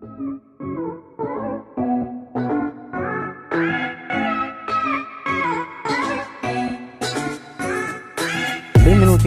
Thank you.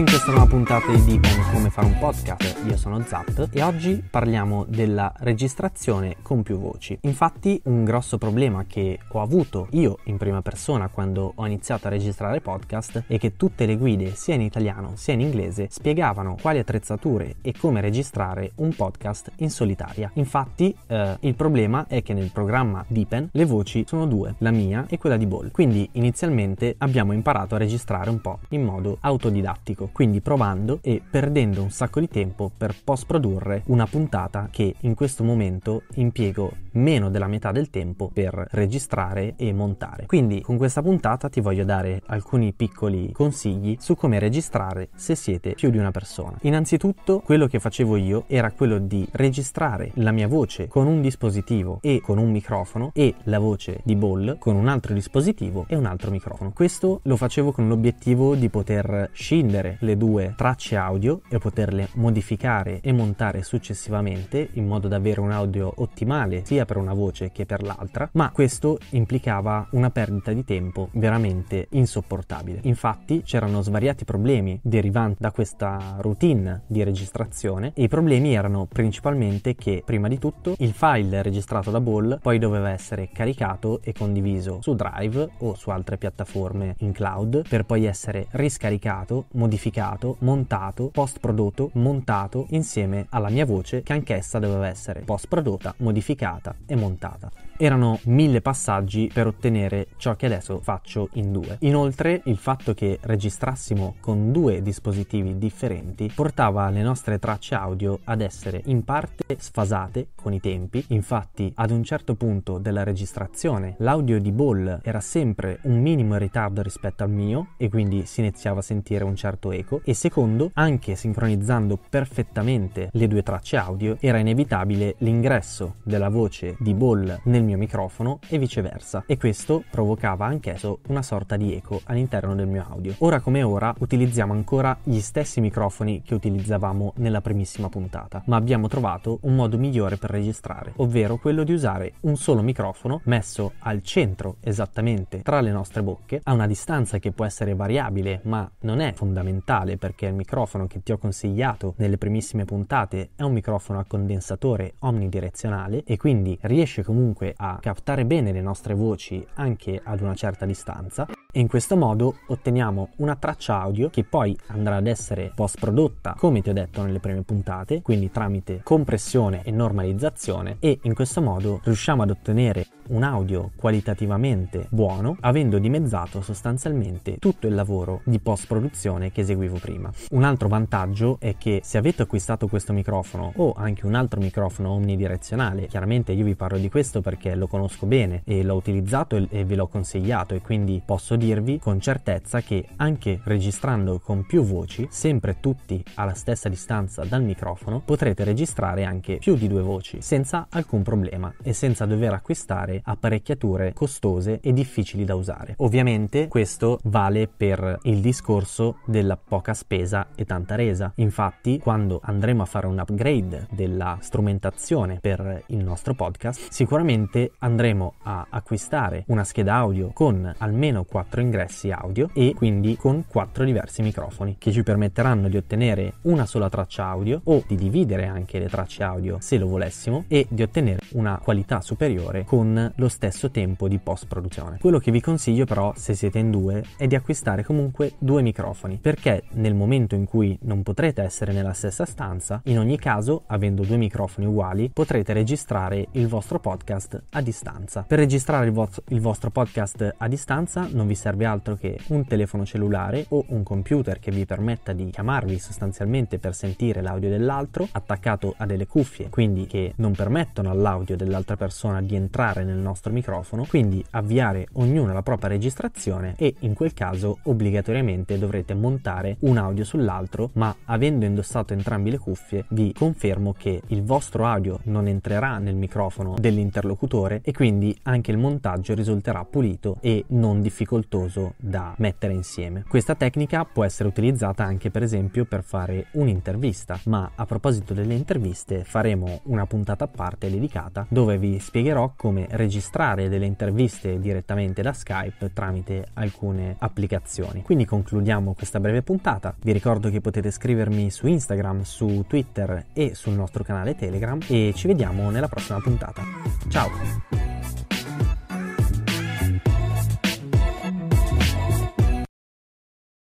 benvenuti in questa nuova puntata di Dicono come fare un podcast. Io sono Zapp e oggi parliamo della registrazione con più voci. Infatti, un grosso problema che ho avuto io in prima persona quando ho iniziato a registrare podcast è che tutte le guide, sia in italiano sia in inglese, spiegavano quali attrezzature e come registrare un podcast in solitaria. Infatti, eh, il problema è che nel programma Dipen le voci sono due, la mia e quella di Ball. Quindi, inizialmente abbiamo imparato a registrare un po' in modo autodidattico quindi provando e perdendo un sacco di tempo per post produrre una puntata che in questo momento impiego meno della metà del tempo per registrare e montare. Quindi con questa puntata ti voglio dare alcuni piccoli consigli su come registrare se siete più di una persona. Innanzitutto quello che facevo io era quello di registrare la mia voce con un dispositivo e con un microfono e la voce di Ball con un altro dispositivo e un altro microfono. Questo lo facevo con l'obiettivo di poter scindere le due tracce audio e poterle modificare e montare successivamente in modo da avere un audio ottimale sia per una voce che per l'altra, ma questo implicava una perdita di tempo veramente insopportabile. Infatti c'erano svariati problemi derivanti da questa routine di registrazione e i problemi erano principalmente che prima di tutto il file registrato da Ball poi doveva essere caricato e condiviso su Drive o su altre piattaforme in cloud per poi essere riscaricato, modificato modificato, montato, post prodotto, montato insieme alla mia voce che anch'essa doveva essere post prodotta, modificata e montata erano mille passaggi per ottenere ciò che adesso faccio in due. Inoltre il fatto che registrassimo con due dispositivi differenti portava le nostre tracce audio ad essere in parte sfasate con i tempi, infatti ad un certo punto della registrazione l'audio di Ball era sempre un minimo in ritardo rispetto al mio e quindi si iniziava a sentire un certo eco e secondo anche sincronizzando perfettamente le due tracce audio era inevitabile l'ingresso della voce di Ball nel mio mio microfono e viceversa, e questo provocava anch'esso una sorta di eco all'interno del mio audio. Ora come ora utilizziamo ancora gli stessi microfoni che utilizzavamo nella primissima puntata, ma abbiamo trovato un modo migliore per registrare, ovvero quello di usare un solo microfono messo al centro esattamente tra le nostre bocche, a una distanza che può essere variabile, ma non è fondamentale perché il microfono che ti ho consigliato nelle primissime puntate è un microfono a condensatore omnidirezionale e quindi riesce comunque a captare bene le nostre voci anche ad una certa distanza. In questo modo otteniamo una traccia audio che poi andrà ad essere post prodotta come ti ho detto nelle prime puntate, quindi tramite compressione e normalizzazione e in questo modo riusciamo ad ottenere un audio qualitativamente buono avendo dimezzato sostanzialmente tutto il lavoro di post produzione che eseguivo prima. Un altro vantaggio è che se avete acquistato questo microfono o anche un altro microfono omnidirezionale, chiaramente io vi parlo di questo perché lo conosco bene e l'ho utilizzato e ve l'ho consigliato e quindi posso dirvi con certezza che anche registrando con più voci, sempre tutti alla stessa distanza dal microfono, potrete registrare anche più di due voci senza alcun problema e senza dover acquistare apparecchiature costose e difficili da usare. Ovviamente questo vale per il discorso della poca spesa e tanta resa. Infatti, quando andremo a fare un upgrade della strumentazione per il nostro podcast, sicuramente andremo a acquistare una scheda audio con almeno 4 4 ingressi audio e quindi con quattro diversi microfoni che ci permetteranno di ottenere una sola traccia audio o di dividere anche le tracce audio se lo volessimo e di ottenere una qualità superiore con lo stesso tempo di post produzione. Quello che vi consiglio però se siete in due è di acquistare comunque due microfoni perché nel momento in cui non potrete essere nella stessa stanza, in ogni caso avendo due microfoni uguali potrete registrare il vostro podcast a distanza. Per registrare il, vo- il vostro podcast a distanza non vi serve altro che un telefono cellulare o un computer che vi permetta di chiamarvi sostanzialmente per sentire l'audio dell'altro attaccato a delle cuffie, quindi che non permettono all'audio dell'altra persona di entrare nel nostro microfono, quindi avviare ognuno la propria registrazione e in quel caso obbligatoriamente dovrete montare un audio sull'altro, ma avendo indossato entrambi le cuffie vi confermo che il vostro audio non entrerà nel microfono dell'interlocutore e quindi anche il montaggio risulterà pulito e non difficoltoso difficoltoso da mettere insieme. Questa tecnica può essere utilizzata anche per esempio per fare un'intervista, ma a proposito delle interviste faremo una puntata a parte dedicata dove vi spiegherò come registrare delle interviste direttamente da Skype tramite alcune applicazioni. Quindi concludiamo questa breve puntata. Vi ricordo che potete scrivermi su Instagram, su Twitter e sul nostro canale Telegram e ci vediamo nella prossima puntata. Ciao!